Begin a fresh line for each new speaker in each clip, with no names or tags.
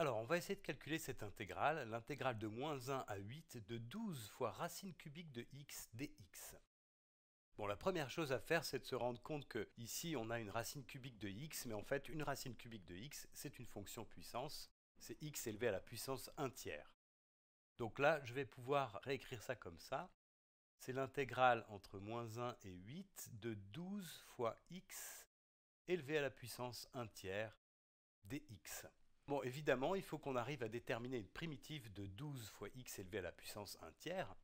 Alors, on va essayer de calculer cette intégrale, l'intégrale de moins 1 à 8 de 12 fois racine cubique de x dx. Bon, la première chose à faire, c'est de se rendre compte que ici, on a une racine cubique de x, mais en fait, une racine cubique de x, c'est une fonction puissance. C'est x élevé à la puissance 1 tiers. Donc là, je vais pouvoir réécrire ça comme ça. C'est l'intégrale entre moins 1 et 8 de 12 fois x élevé à la puissance 1 tiers dx. Bon, évidemment, il faut qu'on arrive à déterminer une primitive de 12 fois x élevé à la puissance 1 tiers.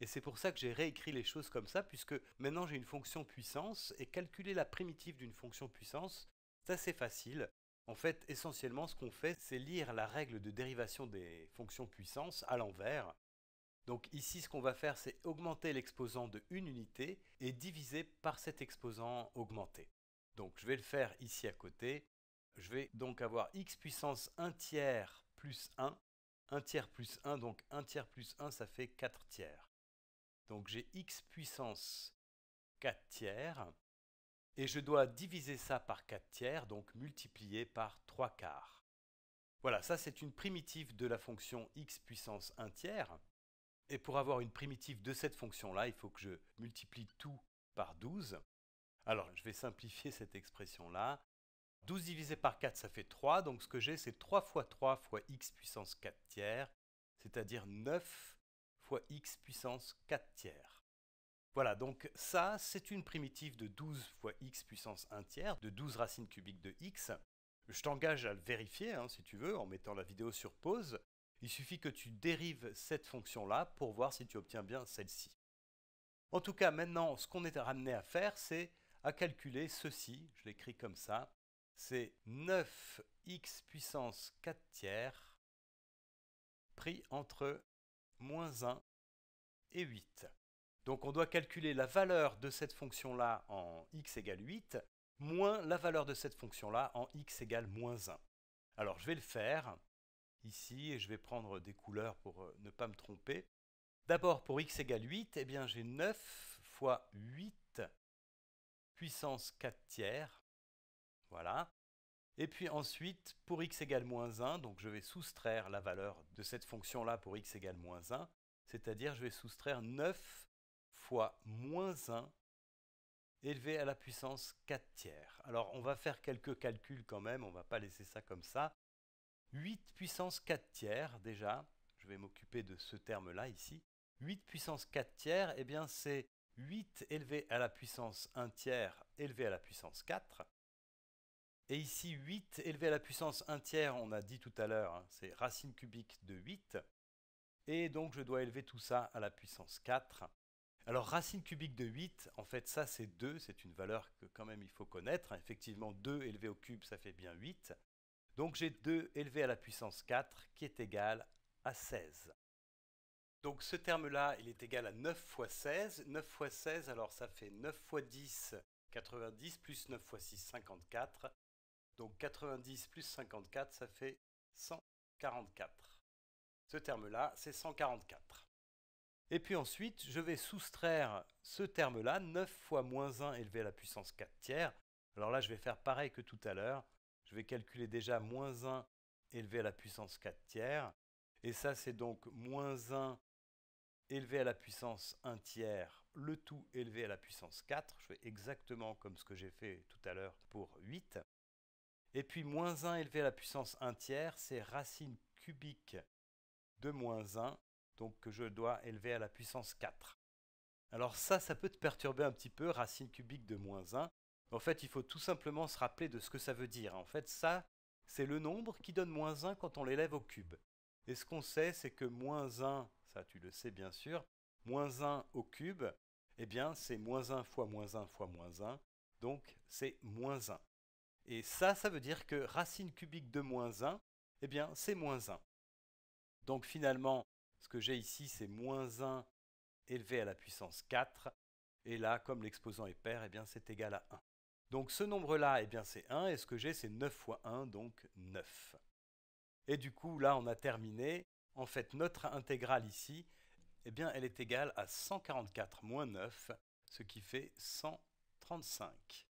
Et c'est pour ça que j'ai réécrit les choses comme ça, puisque maintenant j'ai une fonction puissance, et calculer la primitive d'une fonction puissance, c'est assez facile. En fait, essentiellement, ce qu'on fait, c'est lire la règle de dérivation des fonctions puissance à l'envers. Donc ici, ce qu'on va faire, c'est augmenter l'exposant de une unité et diviser par cet exposant augmenté. Donc je vais le faire ici à côté. Je vais donc avoir x puissance 1 tiers plus 1. 1 tiers plus 1, donc 1 tiers plus 1, ça fait 4 tiers. Donc j'ai x puissance 4 tiers. Et je dois diviser ça par 4 tiers, donc multiplier par 3 quarts. Voilà, ça c'est une primitive de la fonction x puissance 1 tiers. Et pour avoir une primitive de cette fonction-là, il faut que je multiplie tout par 12. Alors, je vais simplifier cette expression-là. 12 divisé par 4, ça fait 3. Donc ce que j'ai, c'est 3 fois 3 fois x puissance 4 tiers, c'est-à-dire 9 fois x puissance 4 tiers. Voilà, donc ça, c'est une primitive de 12 fois x puissance 1 tiers, de 12 racines cubiques de x. Je t'engage à le vérifier, hein, si tu veux, en mettant la vidéo sur pause. Il suffit que tu dérives cette fonction-là pour voir si tu obtiens bien celle-ci. En tout cas, maintenant, ce qu'on est ramené à faire, c'est à calculer ceci, je l'écris comme ça, c'est 9x puissance 4 tiers pris entre moins 1 et 8. Donc on doit calculer la valeur de cette fonction-là en x égale 8, moins la valeur de cette fonction-là en x égale moins 1. Alors je vais le faire ici, et je vais prendre des couleurs pour euh, ne pas me tromper. D'abord pour x égale 8, eh j'ai 9 fois 8 puissance 4 tiers voilà. Et puis ensuite, pour x égale moins 1, donc je vais soustraire la valeur de cette fonction-là pour x égale moins 1, c'est-à-dire je vais soustraire 9 fois moins 1 élevé à la puissance 4 tiers. Alors on va faire quelques calculs quand même, on ne va pas laisser ça comme ça. 8 puissance 4 tiers déjà, je vais m'occuper de ce terme-là ici. 8 puissance 4 tiers, eh bien c'est 8 élevé à la puissance 1 tiers élevé à la puissance 4. Et ici, 8 élevé à la puissance 1 tiers, on a dit tout à l'heure, hein, c'est racine cubique de 8. Et donc, je dois élever tout ça à la puissance 4. Alors, racine cubique de 8, en fait, ça, c'est 2. C'est une valeur que, quand même, il faut connaître. Effectivement, 2 élevé au cube, ça fait bien 8. Donc, j'ai 2 élevé à la puissance 4 qui est égal à 16. Donc, ce terme-là, il est égal à 9 fois 16. 9 fois 16, alors, ça fait 9 fois 10, 90, plus 9 fois 6, 54. Donc 90 plus 54, ça fait 144. Ce terme-là, c'est 144. Et puis ensuite, je vais soustraire ce terme-là, 9 fois moins 1 élevé à la puissance 4 tiers. Alors là, je vais faire pareil que tout à l'heure. Je vais calculer déjà moins 1 élevé à la puissance 4 tiers. Et ça, c'est donc moins 1 élevé à la puissance 1 tiers, le tout élevé à la puissance 4. Je fais exactement comme ce que j'ai fait tout à l'heure pour 8. Et puis moins 1 élevé à la puissance 1 tiers, c'est racine cubique de moins 1, donc que je dois élever à la puissance 4. Alors ça, ça peut te perturber un petit peu, racine cubique de moins 1. En fait, il faut tout simplement se rappeler de ce que ça veut dire. En fait, ça, c'est le nombre qui donne moins 1 quand on l'élève au cube. Et ce qu'on sait, c'est que moins 1, ça tu le sais bien sûr, moins 1 au cube, eh bien c'est moins 1 fois moins 1 fois moins 1, donc c'est moins 1. Et ça, ça veut dire que racine cubique de moins 1, eh bien, c'est moins 1. Donc finalement, ce que j'ai ici, c'est moins 1 élevé à la puissance 4. Et là, comme l'exposant est pair, eh bien, c'est égal à 1. Donc ce nombre-là, eh bien, c'est 1. Et ce que j'ai, c'est 9 fois 1, donc 9. Et du coup, là, on a terminé. En fait, notre intégrale ici, eh bien, elle est égale à 144 moins 9, ce qui fait 135.